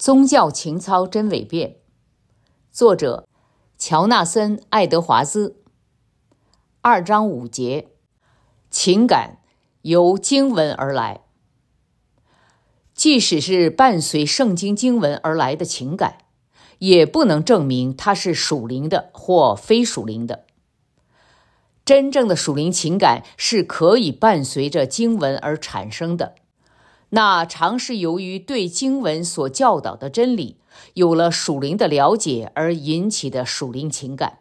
宗教情操真伪辨，作者乔纳森·爱德华兹。二章五节，情感由经文而来。即使是伴随圣经经文而来的情感，也不能证明它是属灵的或非属灵的。真正的属灵情感是可以伴随着经文而产生的。那常是由于对经文所教导的真理有了属灵的了解而引起的属灵情感，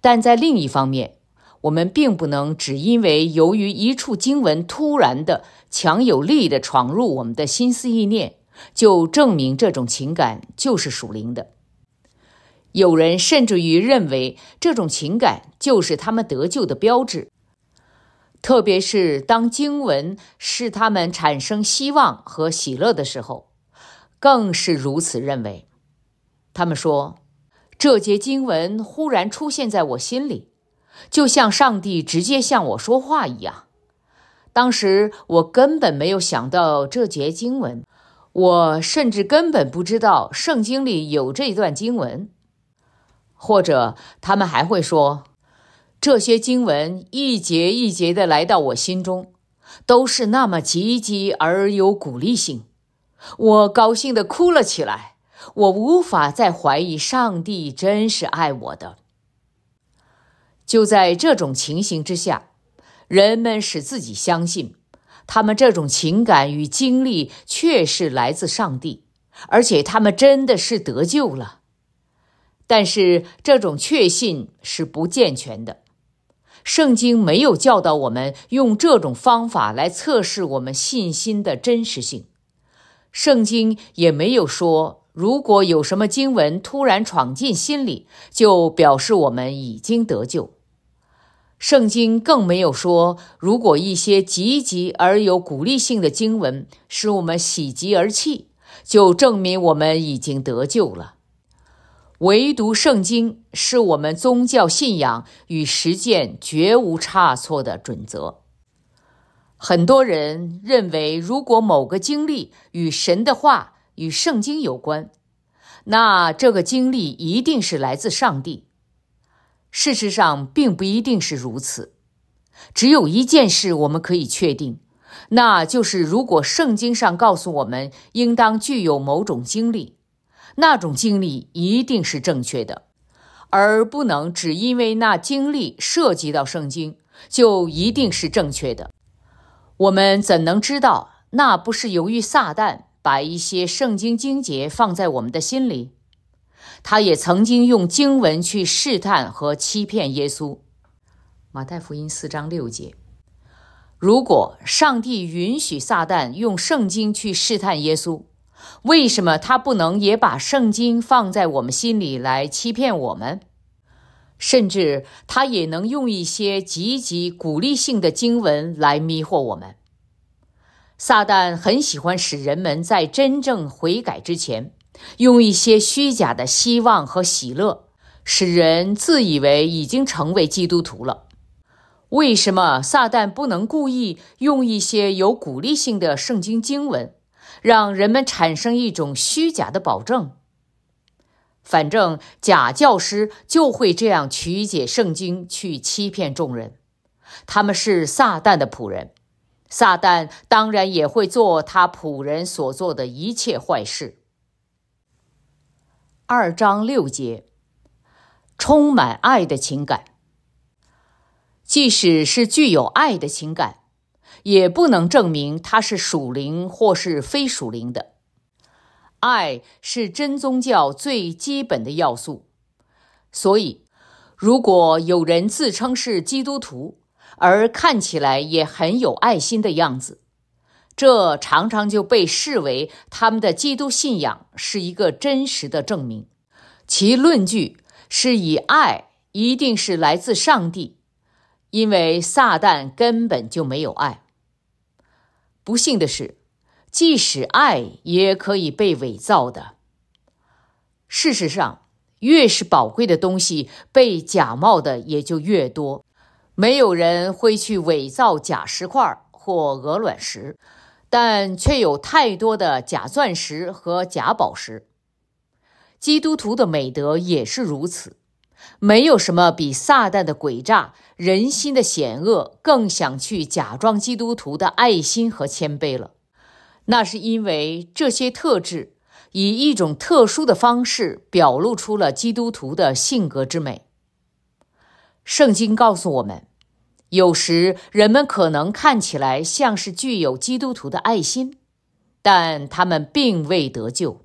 但在另一方面，我们并不能只因为由于一处经文突然的强有力的闯入我们的心思意念，就证明这种情感就是属灵的。有人甚至于认为这种情感就是他们得救的标志。特别是当经文使他们产生希望和喜乐的时候，更是如此认为。他们说，这节经文忽然出现在我心里，就像上帝直接向我说话一样。当时我根本没有想到这节经文，我甚至根本不知道圣经里有这段经文，或者他们还会说。这些经文一节一节的来到我心中，都是那么积极而有鼓励性，我高兴的哭了起来。我无法再怀疑上帝真是爱我的。就在这种情形之下，人们使自己相信，他们这种情感与经历确是来自上帝，而且他们真的是得救了。但是这种确信是不健全的。圣经没有教导我们用这种方法来测试我们信心的真实性。圣经也没有说，如果有什么经文突然闯进心里，就表示我们已经得救。圣经更没有说，如果一些积极而有鼓励性的经文使我们喜极而泣，就证明我们已经得救了。唯独圣经是我们宗教信仰与实践绝无差错的准则。很多人认为，如果某个经历与神的话、与圣经有关，那这个经历一定是来自上帝。事实上，并不一定是如此。只有一件事我们可以确定，那就是如果圣经上告诉我们应当具有某种经历。那种经历一定是正确的，而不能只因为那经历涉及到圣经就一定是正确的。我们怎能知道那不是由于撒旦把一些圣经经节放在我们的心里？他也曾经用经文去试探和欺骗耶稣，《马太福音》四章六节。如果上帝允许撒旦用圣经去试探耶稣，为什么他不能也把圣经放在我们心里来欺骗我们？甚至他也能用一些积极鼓励性的经文来迷惑我们。撒旦很喜欢使人们在真正悔改之前，用一些虚假的希望和喜乐，使人自以为已经成为基督徒了。为什么撒旦不能故意用一些有鼓励性的圣经经文？让人们产生一种虚假的保证。反正假教师就会这样曲解圣经去欺骗众人，他们是撒旦的仆人，撒旦当然也会做他仆人所做的一切坏事。二章六节，充满爱的情感，即使是具有爱的情感。也不能证明它是属灵或是非属灵的。爱是真宗教最基本的要素，所以如果有人自称是基督徒，而看起来也很有爱心的样子，这常常就被视为他们的基督信仰是一个真实的证明。其论据是以爱一定是来自上帝，因为撒旦根本就没有爱。不幸的是，即使爱也可以被伪造的。事实上，越是宝贵的东西，被假冒的也就越多。没有人会去伪造假石块或鹅卵石，但却有太多的假钻石和假宝石。基督徒的美德也是如此。没有什么比撒旦的诡诈、人心的险恶更想去假装基督徒的爱心和谦卑了。那是因为这些特质以一种特殊的方式表露出了基督徒的性格之美。圣经告诉我们，有时人们可能看起来像是具有基督徒的爱心，但他们并未得救。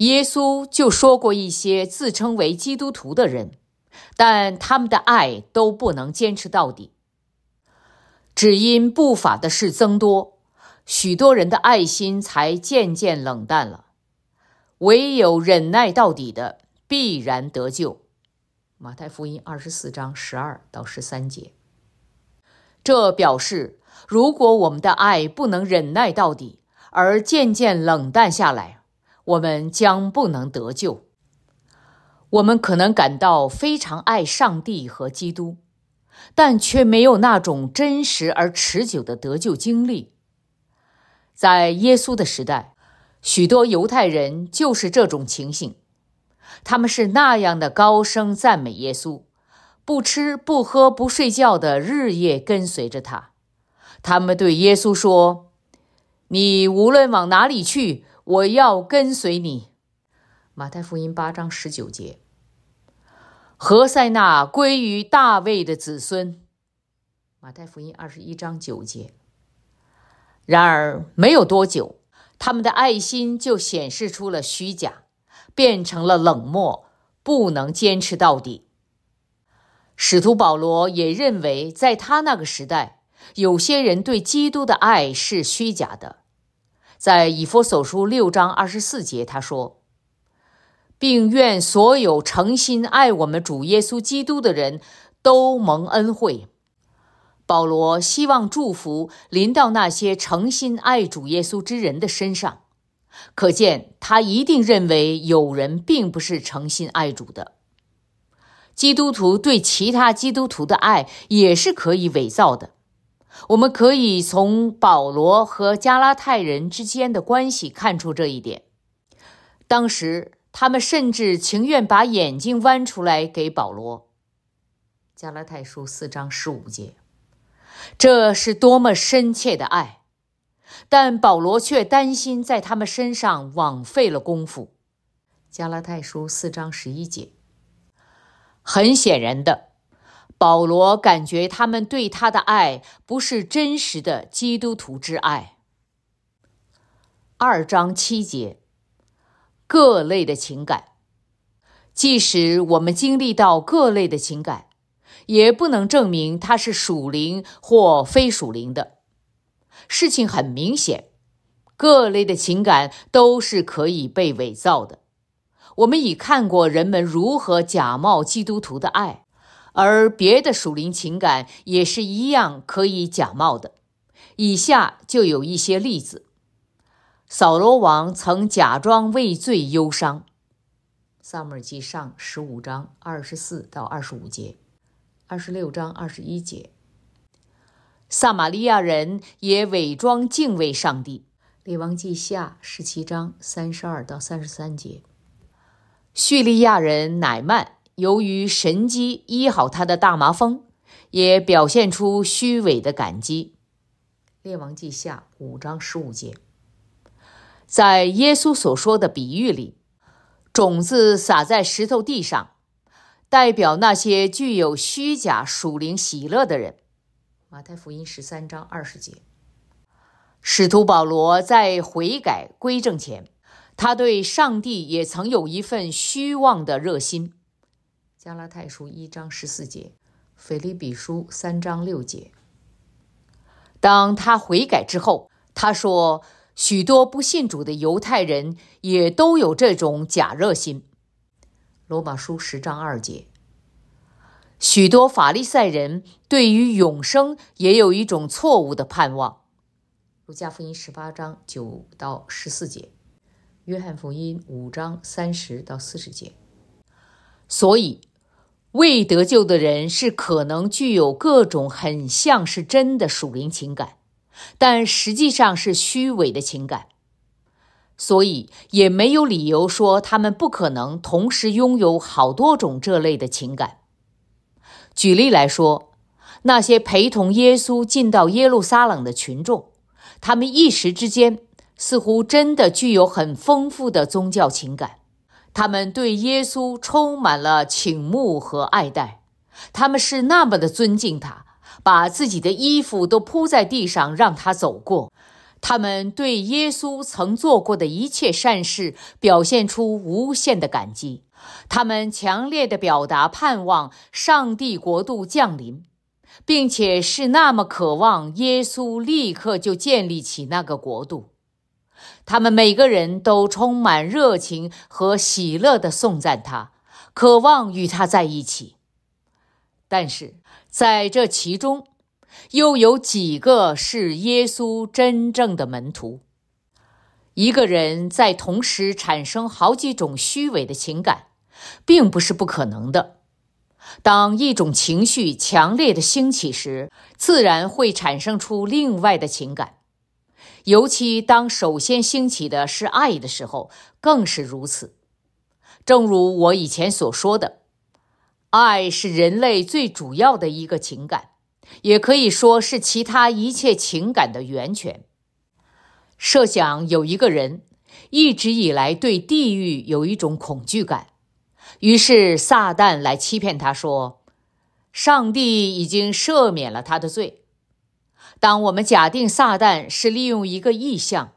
耶稣就说过一些自称为基督徒的人，但他们的爱都不能坚持到底，只因不法的事增多，许多人的爱心才渐渐冷淡了。唯有忍耐到底的，必然得救。马太福音二十四章十二到十三节。这表示，如果我们的爱不能忍耐到底，而渐渐冷淡下来。我们将不能得救。我们可能感到非常爱上帝和基督，但却没有那种真实而持久的得救经历。在耶稣的时代，许多犹太人就是这种情形。他们是那样的高声赞美耶稣，不吃不喝不睡觉的日夜跟随着他。他们对耶稣说：“你无论往哪里去。”我要跟随你，《马太福音》八章十九节。何塞纳归于大卫的子孙，《马太福音》二十一章九节。然而，没有多久，他们的爱心就显示出了虚假，变成了冷漠，不能坚持到底。使徒保罗也认为，在他那个时代，有些人对基督的爱是虚假的。在以弗所书六章二十四节，他说，并愿所有诚心爱我们主耶稣基督的人都蒙恩惠。保罗希望祝福临到那些诚心爱主耶稣之人的身上，可见他一定认为有人并不是诚心爱主的。基督徒对其他基督徒的爱也是可以伪造的。我们可以从保罗和加拉泰人之间的关系看出这一点。当时他们甚至情愿把眼睛弯出来给保罗。加拉泰书四章十五节，这是多么深切的爱！但保罗却担心在他们身上枉费了功夫。加拉泰书四章十一节，很显然的。保罗感觉他们对他的爱不是真实的基督徒之爱。二章七节，各类的情感，即使我们经历到各类的情感，也不能证明它是属灵或非属灵的。事情很明显，各类的情感都是可以被伪造的。我们已看过人们如何假冒基督徒的爱。而别的属灵情感也是一样可以假冒的，以下就有一些例子：扫罗王曾假装畏罪忧伤，《萨母尔记上》十五章二十四到二十五节，二十六章二十一节；撒玛利亚人也伪装敬畏上帝，《列王记下》十七章三十二到三十三节；叙利亚人乃曼。由于神机医好他的大麻风，也表现出虚伪的感激。《列王记下》五章十五节，在耶稣所说的比喻里，种子撒在石头地上，代表那些具有虚假属灵喜乐的人。《马太福音》十三章二十节，使徒保罗在悔改归正前，他对上帝也曾有一份虚妄的热心。加拉太书一章十四节，腓立比书三章六节。当他悔改之后，他说许多不信主的犹太人也都有这种假热心。罗马书十章二节，许多法利赛人对于永生也有一种错误的盼望。儒加福音十八章九到十四节，约翰福音五章三十到四十节。所以。未得救的人是可能具有各种很像是真的属灵情感，但实际上是虚伪的情感，所以也没有理由说他们不可能同时拥有好多种这类的情感。举例来说，那些陪同耶稣进到耶路撒冷的群众，他们一时之间似乎真的具有很丰富的宗教情感。他们对耶稣充满了倾慕和爱戴，他们是那么的尊敬他，把自己的衣服都铺在地上让他走过。他们对耶稣曾做过的一切善事表现出无限的感激，他们强烈的表达盼望上帝国度降临，并且是那么渴望耶稣立刻就建立起那个国度。他们每个人都充满热情和喜乐的颂赞他，渴望与他在一起。但是在这其中，又有几个是耶稣真正的门徒？一个人在同时产生好几种虚伪的情感，并不是不可能的。当一种情绪强烈的兴起时，自然会产生出另外的情感。尤其当首先兴起的是爱的时候，更是如此。正如我以前所说的，爱是人类最主要的一个情感，也可以说是其他一切情感的源泉。设想有一个人一直以来对地狱有一种恐惧感，于是撒旦来欺骗他说：“上帝已经赦免了他的罪。”当我们假定撒旦是利用一个意象，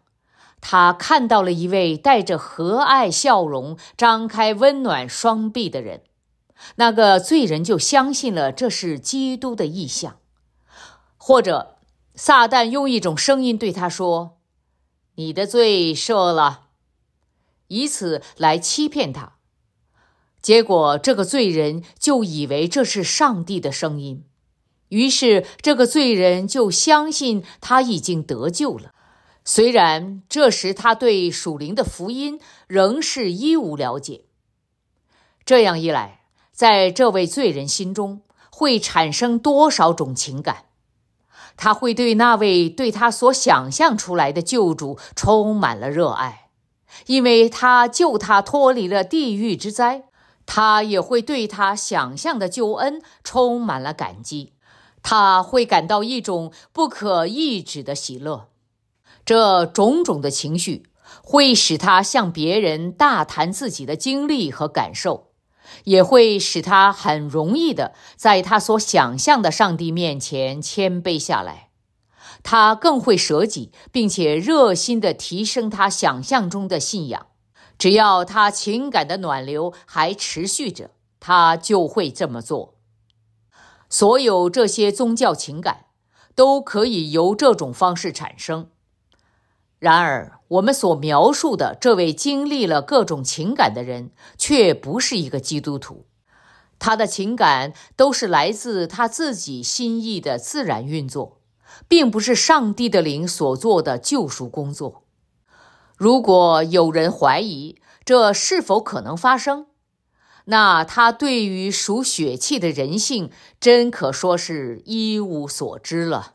他看到了一位带着和蔼笑容、张开温暖双臂的人，那个罪人就相信了这是基督的意象，或者撒旦用一种声音对他说：“你的罪赦了”，以此来欺骗他，结果这个罪人就以为这是上帝的声音。于是，这个罪人就相信他已经得救了。虽然这时他对属灵的福音仍是一无了解。这样一来，在这位罪人心中会产生多少种情感？他会对那位对他所想象出来的救主充满了热爱，因为他救他脱离了地狱之灾；他也会对他想象的救恩充满了感激。他会感到一种不可抑制的喜乐，这种种的情绪会使他向别人大谈自己的经历和感受，也会使他很容易的在他所想象的上帝面前谦卑下来。他更会舍己，并且热心的提升他想象中的信仰。只要他情感的暖流还持续着，他就会这么做。所有这些宗教情感都可以由这种方式产生。然而，我们所描述的这位经历了各种情感的人却不是一个基督徒，他的情感都是来自他自己心意的自然运作，并不是上帝的灵所做的救赎工作。如果有人怀疑这是否可能发生？那他对于属血气的人性，真可说是一无所知了。